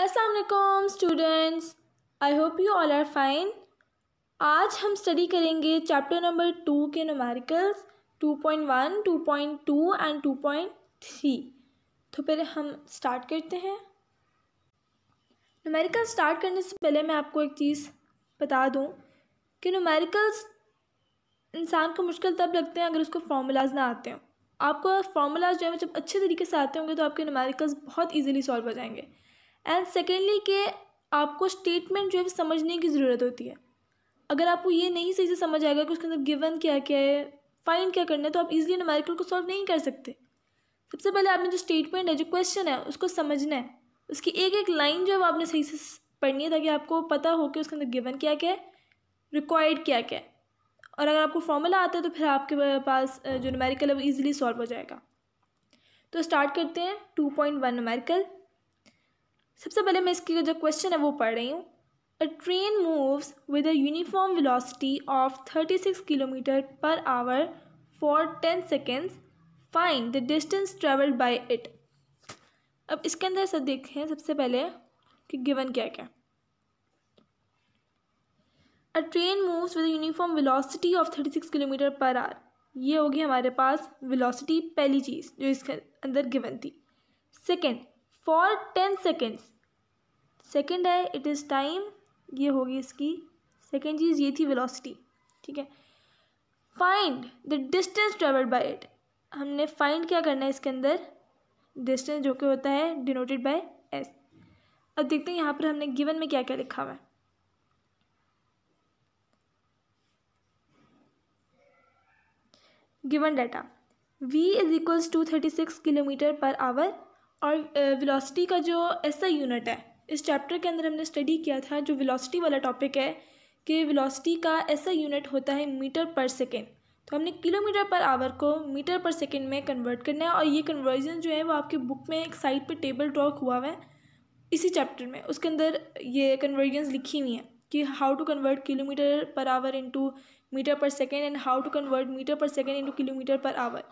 अस्सलाम वालेकुम students I hope you all are fine आज हम स्टडी करेंगे चैप्टर नंबर टू के numericals two point one two point two and two point three तो फिर हम स्टार्ट करते हैं नोमेरिकल स्टार्ट करने से पहले मैं आपको एक चीज़ बता दूं कि नोमेरिकल्स इंसान को मुश्किल तब लगते हैं अगर उसको फार्मूलाज ना आते हों आपको फार्मूलाज जो है जब अच्छे तरीके से आते होंगे तो आपके नुमारिकल्स बहुत ईजिली सॉल्व हो जाएंगे एंड सेकेंडली कि आपको स्टेटमेंट जो है समझने की ज़रूरत होती है अगर आपको ये नहीं सही से समझ आएगा कि उसके अंदर गिवन क्या क्या है फाइंड क्या करना है तो आप इजीली नमेरिकल को सॉल्व नहीं कर सकते सबसे पहले आपने जो स्टेटमेंट है जो क्वेश्चन है उसको समझना है उसकी एक एक लाइन जो है वो आपने सही से पढ़नी है ताकि आपको पता हो कि उसके अंदर गिवन क्या क्या है रिक्वायर्ड क्या क्या है और अगर आपको फॉर्मूला आता है तो फिर आपके पास जो नमेरिकल है वो ईजिली सॉल्व हो जाएगा तो स्टार्ट करते हैं टू पॉइंट वन नमेरिकल सबसे पहले मैं इसकी जो क्वेश्चन है वो पढ़ रही हूँ a train moves with a uniform velocity of thirty six kilometre per hour for ten seconds find the distance travelled by it अब इसके अंदर सब देखें सबसे पहले कि गिवन क्या क्या a train moves with uniform velocity of thirty six kilometre per hour ये होगी हमारे पास वेलोसिटी पहली चीज़ जो इसके अंदर गिवन थी second for ten seconds second है इट इज़ टाइम ये होगी इसकी सेकेंड चीज़ ये थी वेलोसिटी ठीक है find the distance travelled by it हमने फाइंड क्या करना है इसके अंदर डिस्टेंस जो कि होता है डिनोटेड बाय एस अब देखते हैं यहाँ पर हमने गिवन में क्या क्या लिखा हुआ है given data V is equals to thirty six kilometre per hour और वेलोसिटी का जो ऐसा यूनिट है इस चैप्टर के अंदर हमने स्टडी किया था जो वेलोसिटी वाला टॉपिक है कि वेलोसिटी का ऐसा यूनिट होता है मीटर पर सेकेंड तो हमने किलोमीटर पर आवर को मीटर पर सेकेंड में कन्वर्ट करना है और ये कन्वर्जन जो है वो आपके बुक में एक साइड पे टेबल ड्रॉक हुआ हुआ है इसी चैप्टर में उसके अंदर ये कन्वर्जन लिखी हुई हैं कि how to convert kilometre per hour into metre per second and how to convert metre per second into kilometre per hour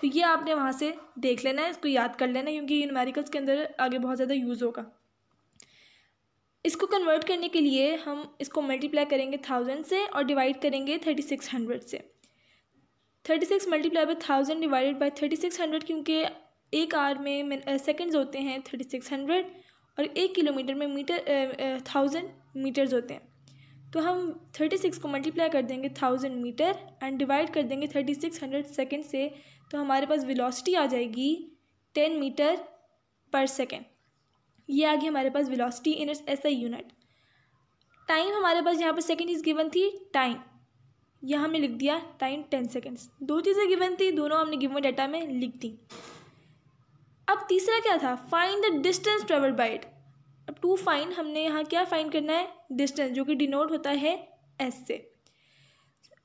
तो ये आपने वहाँ से देख लेना है इसको याद कर लेना क्योंकि ये के अंदर आगे बहुत ज़्यादा यूज़ होगा इसको कन्वर्ट करने के लिए हम इसको मल्टीप्लाई करेंगे थाउजेंड से और डिवाइड करेंगे थर्टी सिक्स हंड्रेड से thirty six multiply by thousand divided by thirty six hundred क्योंकि एक आर में सेकेंड्स होते हैं थर्टी सिक्स हंड्रेड और एक किलोमीटर में मीटर थाउजेंड मीटर्स होते हैं तो हम थर्टी सिक्स को मल्टीप्लाई कर देंगे थाउजेंड मीटर एंड डिवाइड कर देंगे थर्टी सिक्स हंड्रेड सेकेंड से तो हमारे पास विलासिटी आ जाएगी टेन मीटर पर सेकेंड ये आ गई हमारे पास velocity in its S I unit time हमारे पास यहाँ पर सेकेंड चीज़ गिवन थी टाइम यह हमने लिख दिया टाइम टेन सेकेंड्स दो चीज़ें गिवन थी दोनों हमने गिवन डाटा में लिख दी अब तीसरा क्या था find the distance travel by it अब टू फाइन हमने यहाँ क्या फाइन करना है डिस्टेंस जो कि डिनोट होता है एस से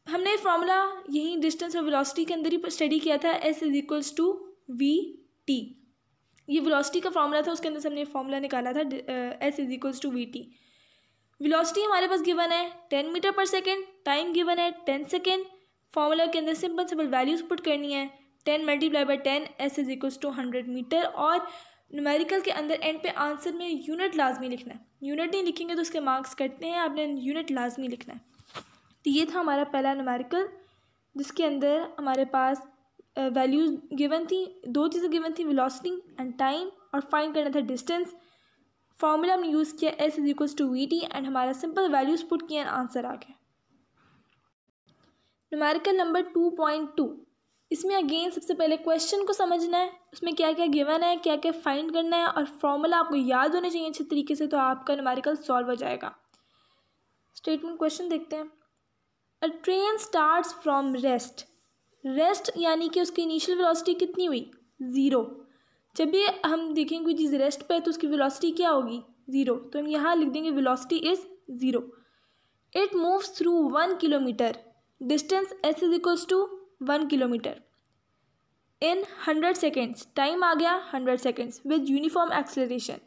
हमने फॉर्मूला यही डिस्टेंस और वेलोसिटी के अंदर ही स्टडी किया था S is equals to V T ये वेलोसिटी का फार्मूला था उसके अंदर से हमने फॉर्मूला निकाला था S is equals to V T velocity हमारे पास गिवन है ten metre per second time given है टेन सेकेंड फार्मूला के अंदर सिंपल सिंपल वैल्यूज पुट करनी है ten multiply by ten S is equals to hundred metre और numerical के अंदर एंड पे आंसर में यूनिट लाजमी लिखना है यूनिट नहीं लिखेंगे तो उसके मार्क्स कटते हैं आपने यूनिट लाजमी लिखना है तो ये था हमारा पहला नुमेरिकल जिसके अंदर हमारे पास वैल्यूज़ गिवन थी दो चीज़ें गिवन थी वेलोसिटी एंड टाइम और फाइंड करना था डिस्टेंस फार्मूला हमने यूज़ किया S is equals to V T and हमारा सिंपल वैल्यूज़ पुट किया एंड आंसर आ गया numerical number two point two इसमें अगेन सबसे पहले क्वेश्चन को समझना है उसमें क्या क्या गिवन है क्या क्या फाइंड करना है और फॉर्मूला आपको याद होने चाहिए अच्छे तरीके से तो आपका नुमारिकल सॉल्व हो जाएगा स्टेटमेंट क्वेश्चन देखते हैं a train starts from rest rest यानी कि उसकी इनिशियल वेलोसिटी कितनी हुई ज़ीरो जब ये हम देखेंगे कोई चीज़ रेस्ट पर तो उसकी वेलोसिटी क्या होगी ज़ीरो तो हम यहाँ लिख देंगे velocity is zero it moves through one kilometre distance S is equals to one kilometre in hundred seconds time आ गया hundred seconds with uniform acceleration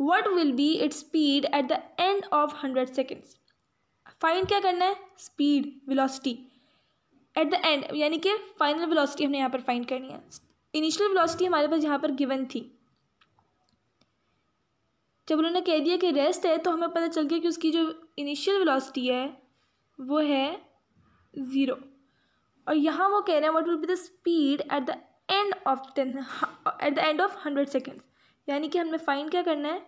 what will be its speed at the end of hundred seconds find क्या करना है speed velocity at the end यानी कि final velocity हमने यहाँ पर फाइंड करनी है इनिशियल विलॉसिटी हमारे पास यहाँ पर गिवन थी जब उन्होंने कह दिया कि रेस्ट है तो हमें पता चल गया कि उसकी जो इनिशियल विलॉसिटी है वो है ज़ीरो और यहाँ वो कह रहे हैं what will be the speed at the end of ten at the end of hundred seconds यानी कि हमने फाइन क्या करना है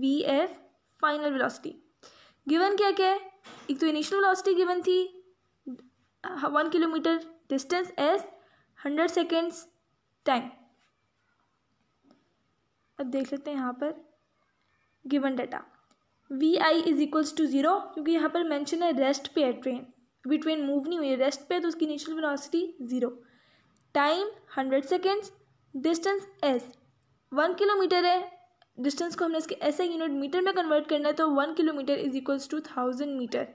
V F final velocity given क्या क्या है एक तो इनिशियल वेलोसिटी गिवन थी one kilometre distance as hundred seconds time अब देख लेते हैं यहाँ पर given data V I is equals to zero क्योंकि यहाँ पर मेंशन है रेस्ट पे है ट्रेन अभी ट्रेन मूव नहीं हुई है रेस्ट पे तो उसकी initial velocity zero time hundred seconds distance S one kilometre है डिस्टेंस को हमने इसके ऐसे यूनिट मीटर में कन्वर्ट करना है तो one kilometre is equals to thousand metre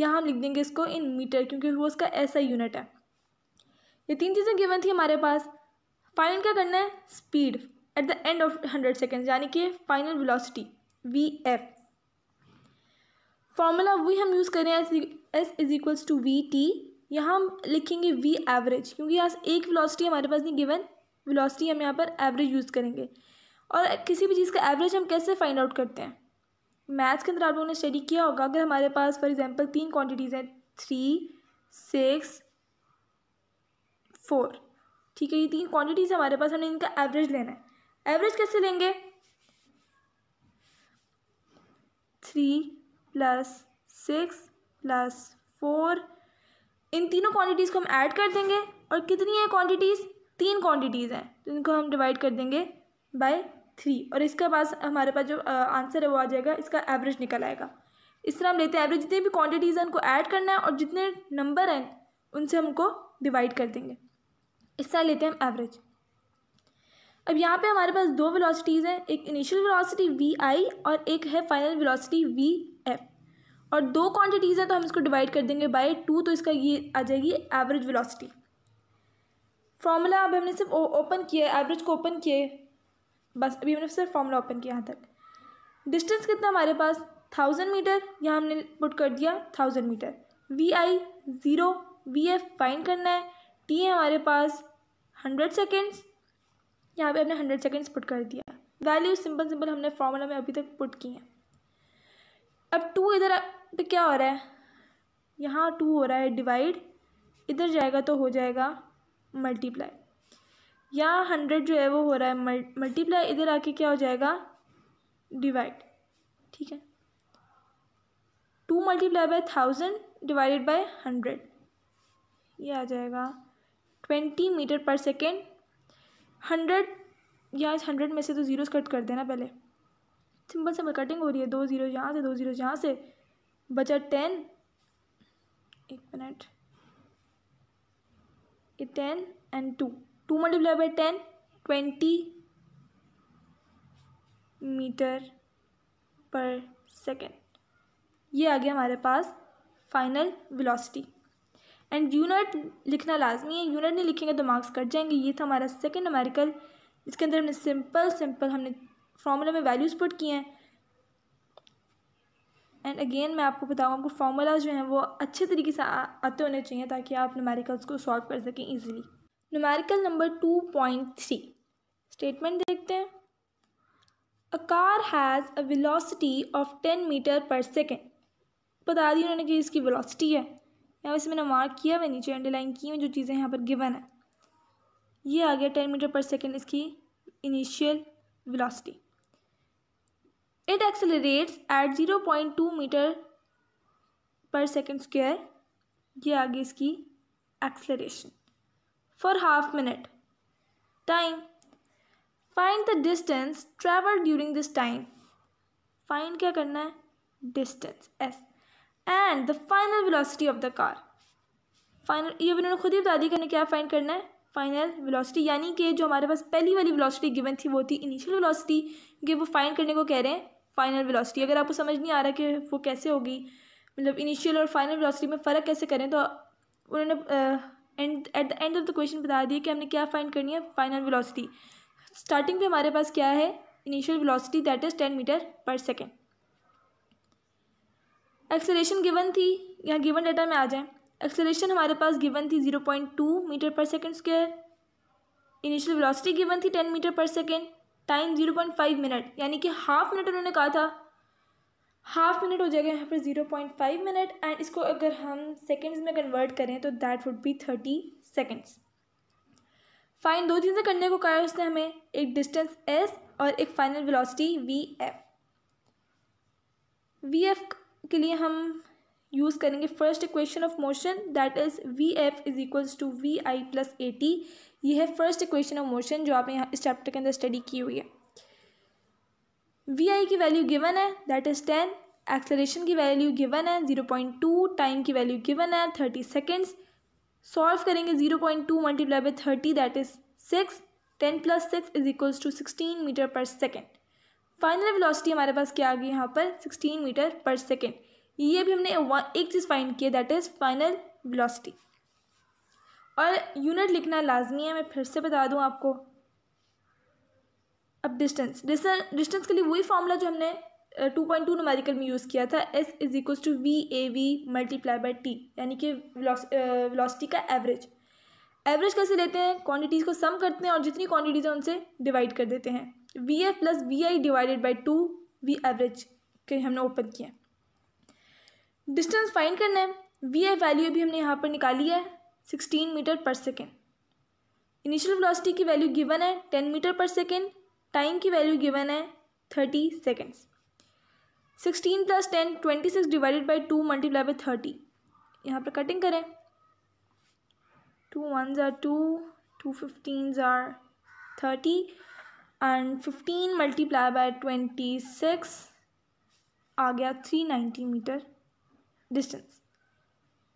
यहाँ हम लिख देंगे इसको इन मीटर क्योंकि वो उसका ऐसा यूनिट है ये तीन चीज़ें गिवन थी हमारे पास फाइनल क्या करना है speed at the end of hundred seconds यानी कि final velocity V F formula वी हम यूज़ करें S S is equals to V T यहाँ हम लिखेंगे वी एवरेज क्योंकि यहाँ एक वेलोसिटी हमारे पास नहीं गिवन वेलोसिटी हम यहाँ पर एवरेज यूज़ करेंगे और किसी भी चीज़ का एवरेज हम कैसे फाइंड आउट करते हैं मैथ्स के अंदर आप लोगों ने स्टडी किया होगा अगर हमारे पास फॉर एग्जांपल तीन क्वांटिटीज़ हैं थ्री सिक्स फोर ठीक है ये तीन क्वान्टिटीज़ हमारे पास हमें इनका एवरेज लेना है एवरेज कैसे लेंगे three plus six plus four इन तीनों क्वांटिटीज़ को हम ऐड कर देंगे और कितनी है क्वांटिटीज़ तीन क्वांटिटीज़ हैं तो इनको हम डिवाइड कर देंगे बाय थ्री और इसके पास हमारे पास जो आंसर है वो आ जाएगा इसका एवरेज निकल आएगा इस तरह हम लेते हैं एवरेज जितनी भी क्वांटिटीज़ हैं उनको ऐड करना है और जितने नंबर हैं उनसे हमको डिवाइड कर देंगे इस तरह लेते हैं हम एवरेज अब यहाँ पे हमारे पास दो वेलोसिटीज़ हैं एक इनिशियल वेलोसिटी वी आई और एक है फाइनल वेलोसिटी वी और दो क्वांटिटीज़ हैं तो हम इसको डिवाइड कर देंगे बाय टू तो इसका ये आ जाएगी एवरेज वेलोसिटी फार्मूला अब हमने सिर्फ ओपन किया है एवरेज को ओपन किए बस अभी हमने सिर्फ फार्मूला ओपन किया यहाँ तक डिस्टेंस कितना हमारे पास थाउजेंड मीटर यहाँ हमने पुट कर दिया thousand metre V I zero V F find करना है टी है हमारे पास हंड्रेड सेकेंड्स यहाँ पर हमने हंड्रेड सेकेंड्स पुट कर दिया वैल्यू सिंपल सिंपल हमने फार्मूला में अभी तक पुट की हैं अब टू इधर पे तो क्या हो रहा है यहाँ टू हो रहा है डिवाइड इधर जाएगा तो हो जाएगा मल्टीप्लाई यहाँ हंड्रेड जो है वो हो रहा है मल्टीप्लाई इधर आके क्या हो जाएगा डिवाइड ठीक है two multiply by thousand divided by hundred ये आ जाएगा twenty metre per second hundred या हंड्रेड में से तो ज़ीरोस कट कर देना पहले सिंपल सिंपल कटिंग हो रही है दो ज़ीरो यहाँ से दो ज़ीरो यहाँ से बचा टेन एक मिनट ये ten and two two multiply by ten twenty metre per second ये आ गया हमारे पास फाइनल वेलोसिटी एंड यूनिट लिखना लाजमी है यूनिट नहीं लिखेंगे तो मार्क्स कट जाएंगे ये था हमारा सेकेंड अमेरिकल इसके अंदर हमने सिंपल सिंपल हमने फार्मूला में वैल्यूज़ पुट किए हैं एंड अगेन मैं आपको बताऊँ आपको फार्मूला जो हैं वो अच्छे तरीके से आते होने चाहिए ताकि आप नुमेरिकल्स को सॉल्व कर सकें easily numerical number two point three statement देखते हैं a car has a velocity of ten metre per second बता दी उन्होंने कि इसकी वेलोसिटी है यहाँ वैसे मैंने मार्क किया हुआ नीचे अंडरलाइन की हुई जो चीज़ें यहाँ पर गिवन है ये आ गया टेन मीटर पर सेकेंड इसकी initial velocity it at zero point two metre per second square ये गई इसकी acceleration for half minute time find the distance travel during this time find क्या करना है distance S and the final velocity of the car final ये उन्होंने खुद ही बता दी कि क्या फाइंड करना है फाइनल वेलोसिटी यानी कि जो हमारे पास पहली वाली वेलोसिटी गिवन थी वो थी इनिशियल वेलोसिटी क्योंकि वो फाइंड करने को कह रहे हैं फाइनल वेलोसिटी अगर आपको समझ नहीं आ रहा कि वो कैसे होगी मतलब इनिशियल और फाइनल वेलोसिटी में फ़र्क कैसे करें तो उन्होंने and at the end of the question बता दिया कि हमने क्या फाइंड करनी है फाइनल वेलोसिटी स्टार्टिंग पे हमारे पास क्या है initial velocity that is ten metre per second acceleration given थी यहाँ गिवन डाटा में आ जाए एक्सलेशन हमारे पास गिवन थी zero point two metre per second square initial velocity given थी ten metre per second time zero point five minute यानी कि हाफ मिनट उन्होंने कहा था हाफ मिनट हो जाएगा यहाँ पर zero point five minute and इसको अगर हम सेकेंड्स में कन्वर्ट करें तो that would be thirty seconds fine दो चीज़ें करने को कहा है उसने हमें एक डिस्टेंस एस और एक final velocity V F V F के लिए हम यूज़ करेंगे first equation of motion that is V F is equals to V I plus A T ये है फर्स्ट इक्वेशन ऑफ मोशन जो आपने यहाँ इस चैप्टर के अंदर स्टडी की हुई है वी आई की वैल्यू गिवन है दैट इज़ टेन एक्सलेशन की वैल्यू गिवन है जीरो पॉइंट टू टाइम की वैल्यू गिवन है थर्टी सेकेंड्स सॉल्व करेंगे zero point two multiply by thirty that is six ten plus six is equals to sixteen metre per second final velocity हमारे पास क्या आ गई यहाँ पर सिक्सटीन मीटर पर सेकेंड ये भी हमने एक चीज़ फाइंड किया दैट इज़ फाइनल वेलोसिटी और यूनिट लिखना लाजमी है मैं फिर से बता दूँ आपको अब डिस्टेंस डिस्टेंस के लिए वही फॉर्मूला जो हमने टू पॉइंट टू नोमेरिकल में यूज़ किया था S is equal to V A V multiply by T यानी कि वेलोसिटी का एवरेज एवरेज कैसे लेते हैं क्वांटिटीज़ को सम करते हैं और जितनी क्वांटिटीज़ हैं उनसे डिवाइड कर देते हैं V F plus V I divided by two V average के हमने ओपन किया डिस्टेंस फाइंड करना है वी आई वैल्यू भी हमने यहाँ पर निकाली है sixteen metre per second initial velocity की वैल्यू गिवन है ten metre per second time की वैल्यू गिवन है thirty seconds sixteen plus ten twenty six divided by two multiply by thirty यहाँ पर कटिंग करें टू वन ज़ार two two fifteen ज़ार thirty and fifteen multiply by twenty six आ गया three ninety metre distance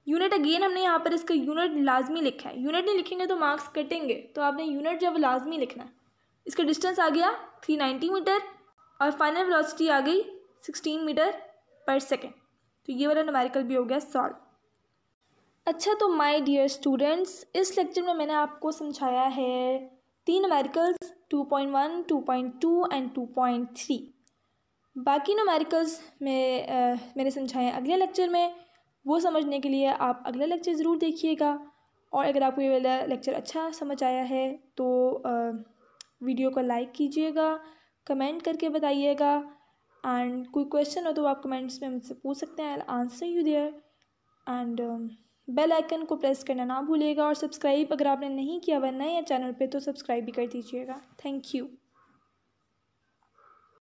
unit again हमने यहाँ पर इसका यूनिट लाजमी लिखा है यूनिट नहीं लिखेंगे तो मार्क्स कटेंगे तो आपने यूनिट जब लाजमी लिखना है इसका डिस्टेंस आ गया थ्री नाइन्टी मीटर और फाइनल वेलोसिटी आ गई सिक्सटीन मीटर पर सेकेंड तो ये वाला न्यूमेरिकल भी हो गया सॉल्व अच्छा तो माय डियर स्टूडेंट्स इस लेक्चर में मैंने आपको समझाया है तीन two point one two point two and two point three बाकी नोमेरिकल्स में आ, मैंने समझाएँ अगले लेक्चर में वो समझने के लिए आप अगला लेक्चर ज़रूर देखिएगा और अगर आपको ये वाला लेक्चर अच्छा समझ आया है तो आ, वीडियो को लाइक कीजिएगा कमेंट करके बताइएगा एंड कोई क्वेश्चन हो तो आप कमेंट्स में मुझसे पूछ सकते हैं answer you there and bell icon को प्रेस करना ना भूलिएगा और सब्सक्राइब अगर आपने नहीं किया हुआ नए चैनल पे तो सब्सक्राइब भी कर दीजिएगा थैंक यू